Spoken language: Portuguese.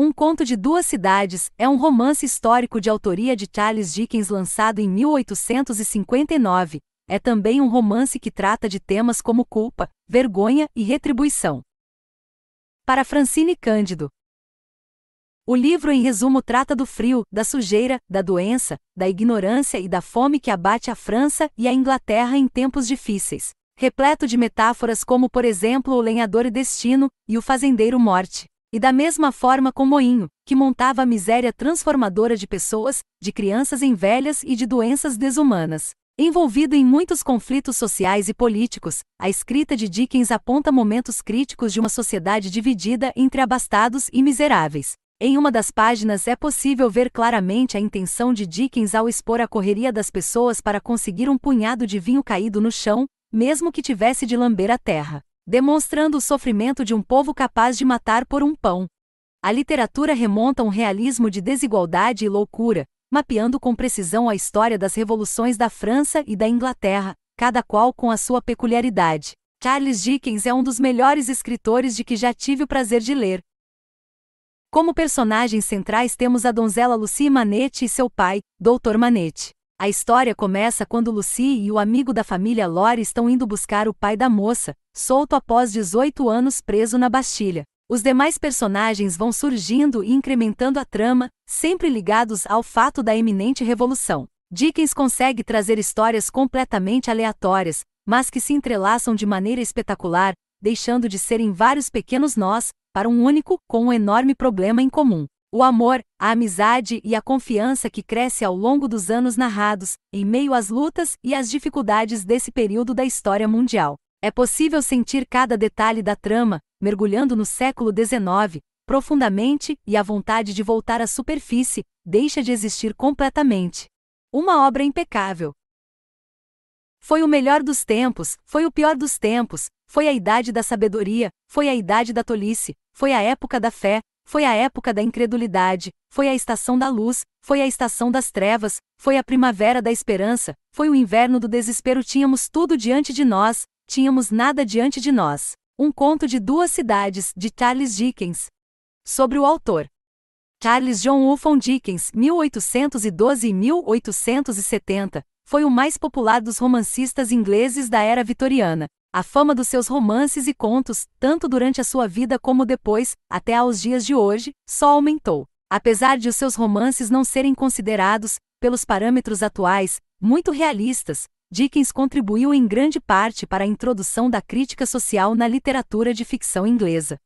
Um Conto de Duas Cidades é um romance histórico de autoria de Charles Dickens lançado em 1859. É também um romance que trata de temas como culpa, vergonha e retribuição. Para Francine Cândido. O livro, em resumo, trata do frio, da sujeira, da doença, da ignorância e da fome que abate a França e a Inglaterra em tempos difíceis, repleto de metáforas como, por exemplo, o lenhador e destino e o fazendeiro morte. E da mesma forma com Moinho, que montava a miséria transformadora de pessoas, de crianças em velhas e de doenças desumanas. Envolvido em muitos conflitos sociais e políticos, a escrita de Dickens aponta momentos críticos de uma sociedade dividida entre abastados e miseráveis. Em uma das páginas é possível ver claramente a intenção de Dickens ao expor a correria das pessoas para conseguir um punhado de vinho caído no chão, mesmo que tivesse de lamber a terra demonstrando o sofrimento de um povo capaz de matar por um pão. A literatura remonta um realismo de desigualdade e loucura, mapeando com precisão a história das revoluções da França e da Inglaterra, cada qual com a sua peculiaridade. Charles Dickens é um dos melhores escritores de que já tive o prazer de ler. Como personagens centrais temos a donzela Lucie Manette e seu pai, Dr. Manette. A história começa quando Lucy e o amigo da família Lore estão indo buscar o pai da moça, solto após 18 anos preso na Bastilha. Os demais personagens vão surgindo e incrementando a trama, sempre ligados ao fato da iminente revolução. Dickens consegue trazer histórias completamente aleatórias, mas que se entrelaçam de maneira espetacular, deixando de serem vários pequenos nós, para um único, com um enorme problema em comum. O amor, a amizade e a confiança que cresce ao longo dos anos narrados, em meio às lutas e às dificuldades desse período da história mundial. É possível sentir cada detalhe da trama, mergulhando no século XIX, profundamente, e a vontade de voltar à superfície deixa de existir completamente. Uma obra impecável. Foi o melhor dos tempos, foi o pior dos tempos, foi a idade da sabedoria, foi a idade da tolice, foi a época da fé, foi a época da incredulidade, foi a estação da luz, foi a estação das trevas, foi a primavera da esperança, foi o inverno do desespero. Tínhamos tudo diante de nós, tínhamos nada diante de nós. Um conto de duas cidades, de Charles Dickens. Sobre o autor. Charles John Wolfon Dickens, 1812 1870, foi o mais popular dos romancistas ingleses da era vitoriana, a fama dos seus romances e contos, tanto durante a sua vida como depois, até aos dias de hoje, só aumentou. Apesar de os seus romances não serem considerados, pelos parâmetros atuais, muito realistas, Dickens contribuiu em grande parte para a introdução da crítica social na literatura de ficção inglesa.